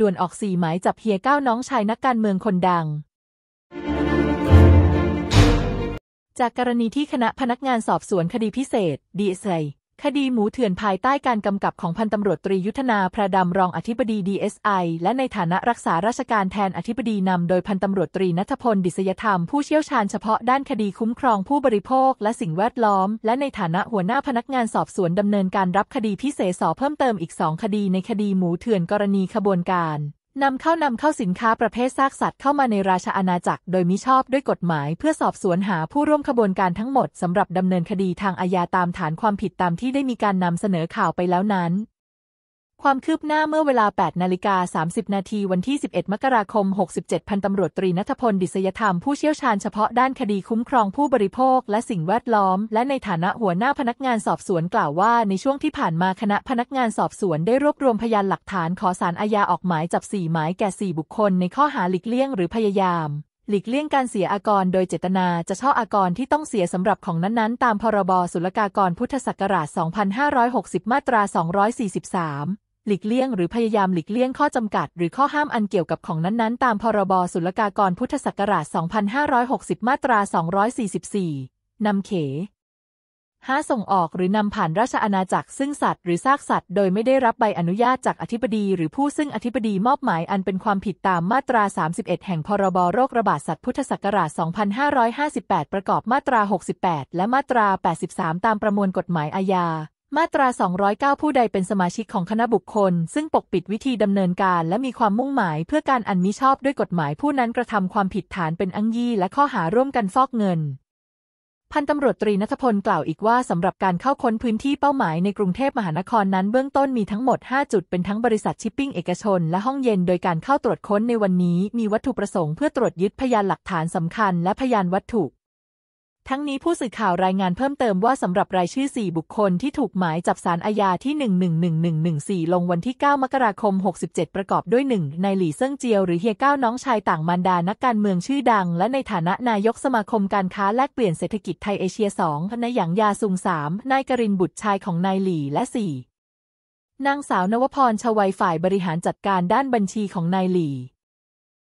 ด่วนออกสี่หมายจับเฮียก้าวน้องชายนักการเมืองคนดัง จากกรณีที่คณะพนักงานสอบสวนคดีพิเศษ ดีไซคดีหมูเถื่อนภายใต้การกำกับของพันตำรวจตรียุทธนา พระดำรองอธิบดีดีเอสไอและในฐานะรักษาราชการแทนอธิบดีนำโดยพันตำรวจตรีนัทพลดิษยธรรม ผู้เชี่ยวชาญเฉพาะด้านคดีคุ้มครองผู้บริโภคและสิ่งแวดล้อม และในฐานะหัวหน้าพนักงานสอบสวนดำเนินการรับคดีพิเศษสอเพิ่มเติมอีกสองคดีในคดีหมูเถื่อนกรณีขบวนการนำเข้านำเข้าสินค้าประเภทซากสัตว์เข้ามาในราชอาณาจักร โดยมิชอบด้วยกฎหมาย เพื่อสอบสวนหาผู้ร่วมขบวนการทั้งหมด สำหรับดำเนินคดีทางอาญาตามฐานความผิดตามที่ได้มีการนำเสนอข่าวไปแล้วนั้นความคืบหน้าเมื่อเวลา8นาฬิกา30 นาที วันที่ 11 มกราคม 67 พันตำรวจตรีนัทพล ดิษยธรรม ผู้เชี่ยวชาญเฉพาะด้านคดีคุ้มครองผู้บริโภค และสิ่งแวดล้อม และในฐานะหัวหน้าพนักงานสอบสวนกล่าวว่า ในช่วงที่ผ่านมาคณะพนักงานสอบสวน ได้รวบรวมพยานหลักฐานขอสารอาญาออกหมายจับ 4 หมายแก่4บุคคลในข้อหาหลีกเลี่ยงหรือพยายาม หลีกเลี่ยงการเสียอากร โดยเจตนา จะช่ออากรที่ต้องเสียสำหรับของนั้นๆ ตามพรบศุลกากร พุทธศักราช 2560มาตรา 243หลีกเลี่ยงหรือพยายามหลีกเลี่ยงข้อจำกัด หรือข้อห้ามอันเกี่ยวกับของนั้น ๆ ตามพรบศุลกากรพุทธศักราช2560 มาตรา 244นำเข้าส่งออกหรือนำผ่านราชอาณาจักรซึ่งสัตว์หรือซากสัตว์โดยไม่ได้รับใบอนุญาตจากอธิบดีหรือผู้ซึ่งอธิบดีมอบหมายอันเป็นความผิดตามมาตรา 31 แห่งพรบโรคระบาดสัตว์พุทธศักราช 2558 ประกอบมาตรา 68 และมาตรา 83 ตามประมวลกฎหมายอาญามาตรา 209 ผู้ใดเป็นสมาชิกของคณะบุคคล ซึ่งปกปิดวิธีดำเนินการ และมีความมุ่งหมายเพื่อการอันมิชอบด้วยกฎหมายผู้นั้นกระทำความผิดฐานเป็นอังยี่และข้อหาร่วมกันฟอกเงิน พันตำรวจตรีนัทพลกล่าวอีกว่าสำหรับการเข้าค้นพื้นที่เป้าหมายในกรุงเทพมหานครนั้นเบื้องต้นมีทั้งหมด 5 จุดเป็นทั้งบริษัทชิปปิ้งเอกชน และห้องเย็นโดยการเข้าตรวจค้นในวันนี้ มีวัตถุประสงค์เพื่อตรวจยึดพยานหลักฐานสำคัญ และพยานวัตถุทั้งนี้ผู้สื่อข่าวรายงานเพิ่มเติมว่าสำหรับรายชื่อ 4 บุคคลที่ถูกหมายจับสารอาญาที่111114 ลงวันที่ 9 มกราคม 67 ประกอบด้วย 1 นายหลี่เซิ่งเจียวหรือเฮียก้าน้องชายต่างมารดา นักการเมืองชื่อดัง และในฐานะนายกสมาคมการค้าแลกเปลี่ยนเศรษฐกิจไทยเอเชีย2นายหยางยาซุง 3 นายกรินบุตรชายของนายหลี่ และ 4 นางสาวนวพร ชวัยฝ่ายบริหารจัดการด้านบัญชีของนายหลี่